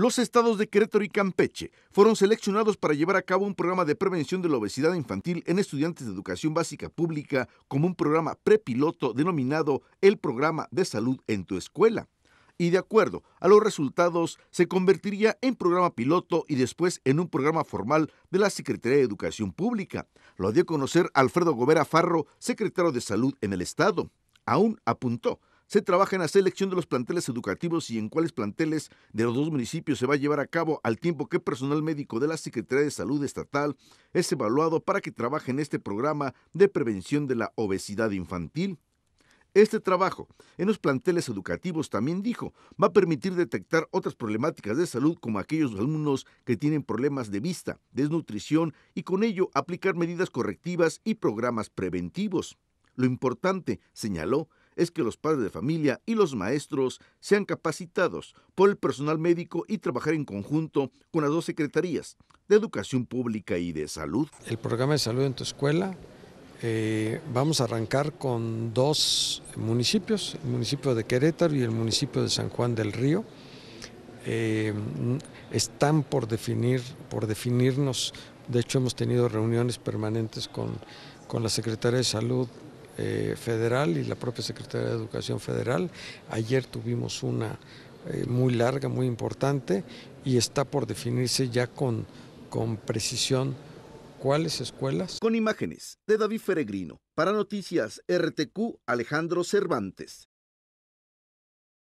Los estados de Querétaro y Campeche fueron seleccionados para llevar a cabo un programa de prevención de la obesidad infantil en estudiantes de educación básica pública como un programa prepiloto denominado el Programa de Salud en tu Escuela. Y de acuerdo a los resultados, se convertiría en programa piloto y después en un programa formal de la Secretaría de Educación Pública. Lo dio a conocer Alfredo Gobera Farro, secretario de Salud en el Estado. Aún apuntó se trabaja en la selección de los planteles educativos y en cuáles planteles de los dos municipios se va a llevar a cabo al tiempo que personal médico de la Secretaría de Salud Estatal es evaluado para que trabaje en este programa de prevención de la obesidad infantil. Este trabajo en los planteles educativos también dijo va a permitir detectar otras problemáticas de salud como aquellos alumnos que tienen problemas de vista, desnutrición y con ello aplicar medidas correctivas y programas preventivos. Lo importante, señaló, es que los padres de familia y los maestros sean capacitados por el personal médico y trabajar en conjunto con las dos secretarías de Educación Pública y de Salud. El programa de salud en tu escuela eh, vamos a arrancar con dos municipios, el municipio de Querétaro y el municipio de San Juan del Río. Eh, están por definir, por definirnos. De hecho, hemos tenido reuniones permanentes con, con la Secretaría de Salud eh, federal y la propia Secretaría de Educación Federal. Ayer tuvimos una eh, muy larga, muy importante y está por definirse ya con, con precisión cuáles escuelas. Con imágenes de David Feregrino, para Noticias RTQ Alejandro Cervantes.